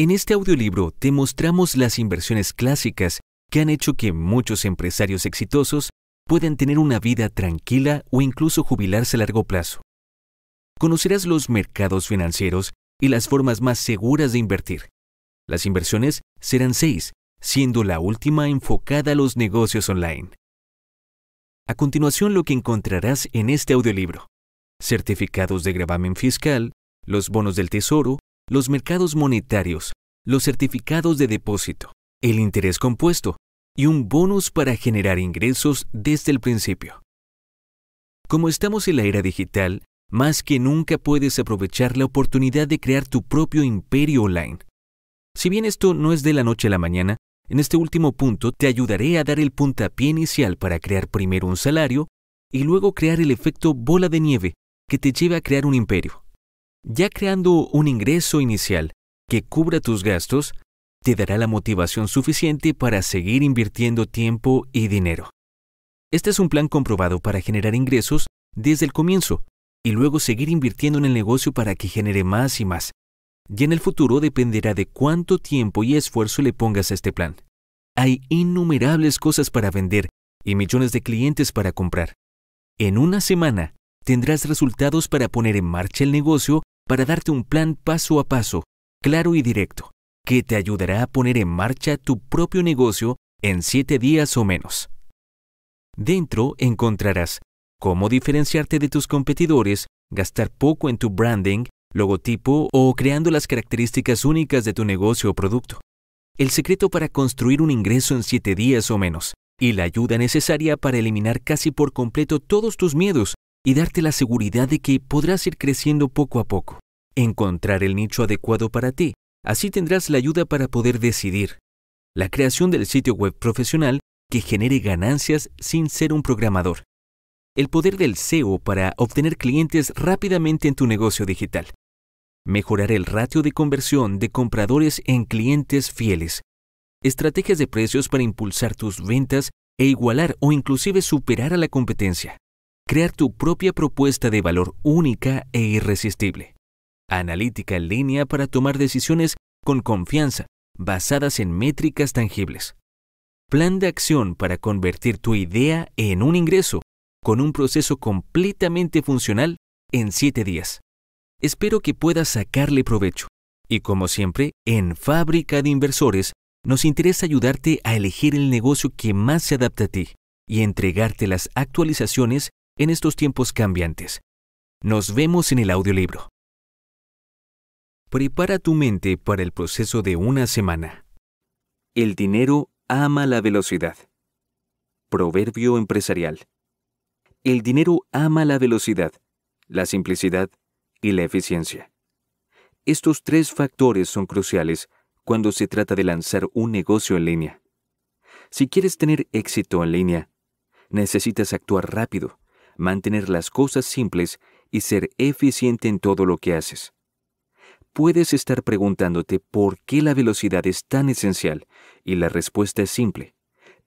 En este audiolibro te mostramos las inversiones clásicas que han hecho que muchos empresarios exitosos puedan tener una vida tranquila o incluso jubilarse a largo plazo. Conocerás los mercados financieros y las formas más seguras de invertir. Las inversiones serán seis, siendo la última enfocada a los negocios online. A continuación lo que encontrarás en este audiolibro. Certificados de gravamen fiscal, los bonos del tesoro, los mercados monetarios, los certificados de depósito, el interés compuesto y un bonus para generar ingresos desde el principio. Como estamos en la era digital, más que nunca puedes aprovechar la oportunidad de crear tu propio imperio online. Si bien esto no es de la noche a la mañana, en este último punto te ayudaré a dar el puntapié inicial para crear primero un salario y luego crear el efecto bola de nieve que te lleva a crear un imperio. Ya creando un ingreso inicial que cubra tus gastos, te dará la motivación suficiente para seguir invirtiendo tiempo y dinero. Este es un plan comprobado para generar ingresos desde el comienzo y luego seguir invirtiendo en el negocio para que genere más y más. Y en el futuro dependerá de cuánto tiempo y esfuerzo le pongas a este plan. Hay innumerables cosas para vender y millones de clientes para comprar. En una semana tendrás resultados para poner en marcha el negocio para darte un plan paso a paso, claro y directo, que te ayudará a poner en marcha tu propio negocio en 7 días o menos. Dentro encontrarás cómo diferenciarte de tus competidores, gastar poco en tu branding, logotipo o creando las características únicas de tu negocio o producto. El secreto para construir un ingreso en 7 días o menos y la ayuda necesaria para eliminar casi por completo todos tus miedos y darte la seguridad de que podrás ir creciendo poco a poco, encontrar el nicho adecuado para ti. Así tendrás la ayuda para poder decidir. La creación del sitio web profesional que genere ganancias sin ser un programador. El poder del SEO para obtener clientes rápidamente en tu negocio digital. Mejorar el ratio de conversión de compradores en clientes fieles. Estrategias de precios para impulsar tus ventas e igualar o inclusive superar a la competencia crear tu propia propuesta de valor única e irresistible. Analítica en línea para tomar decisiones con confianza, basadas en métricas tangibles. Plan de acción para convertir tu idea en un ingreso, con un proceso completamente funcional en 7 días. Espero que puedas sacarle provecho. Y como siempre, en Fábrica de Inversores, nos interesa ayudarte a elegir el negocio que más se adapta a ti y entregarte las actualizaciones en estos tiempos cambiantes. Nos vemos en el audiolibro. Prepara tu mente para el proceso de una semana. El dinero ama la velocidad. Proverbio empresarial. El dinero ama la velocidad, la simplicidad y la eficiencia. Estos tres factores son cruciales cuando se trata de lanzar un negocio en línea. Si quieres tener éxito en línea, necesitas actuar rápido, mantener las cosas simples y ser eficiente en todo lo que haces. Puedes estar preguntándote por qué la velocidad es tan esencial y la respuesta es simple.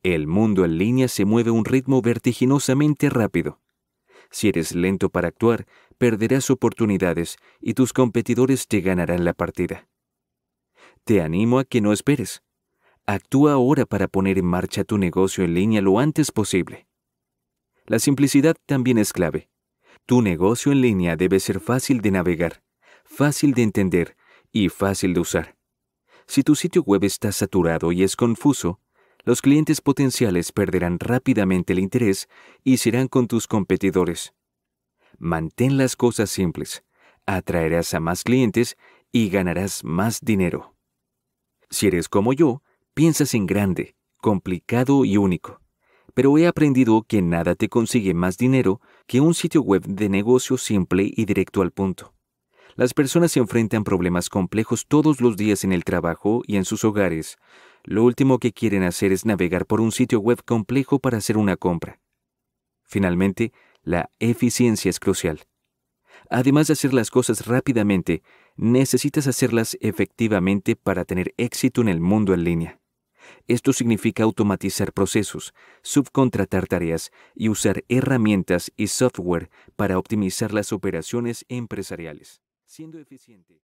El mundo en línea se mueve a un ritmo vertiginosamente rápido. Si eres lento para actuar, perderás oportunidades y tus competidores te ganarán la partida. Te animo a que no esperes. Actúa ahora para poner en marcha tu negocio en línea lo antes posible. La simplicidad también es clave. Tu negocio en línea debe ser fácil de navegar, fácil de entender y fácil de usar. Si tu sitio web está saturado y es confuso, los clientes potenciales perderán rápidamente el interés y serán con tus competidores. Mantén las cosas simples, atraerás a más clientes y ganarás más dinero. Si eres como yo, piensas en grande, complicado y único pero he aprendido que nada te consigue más dinero que un sitio web de negocio simple y directo al punto. Las personas se enfrentan problemas complejos todos los días en el trabajo y en sus hogares. Lo último que quieren hacer es navegar por un sitio web complejo para hacer una compra. Finalmente, la eficiencia es crucial. Además de hacer las cosas rápidamente, necesitas hacerlas efectivamente para tener éxito en el mundo en línea. Esto significa automatizar procesos, subcontratar tareas y usar herramientas y software para optimizar las operaciones empresariales, siendo eficiente.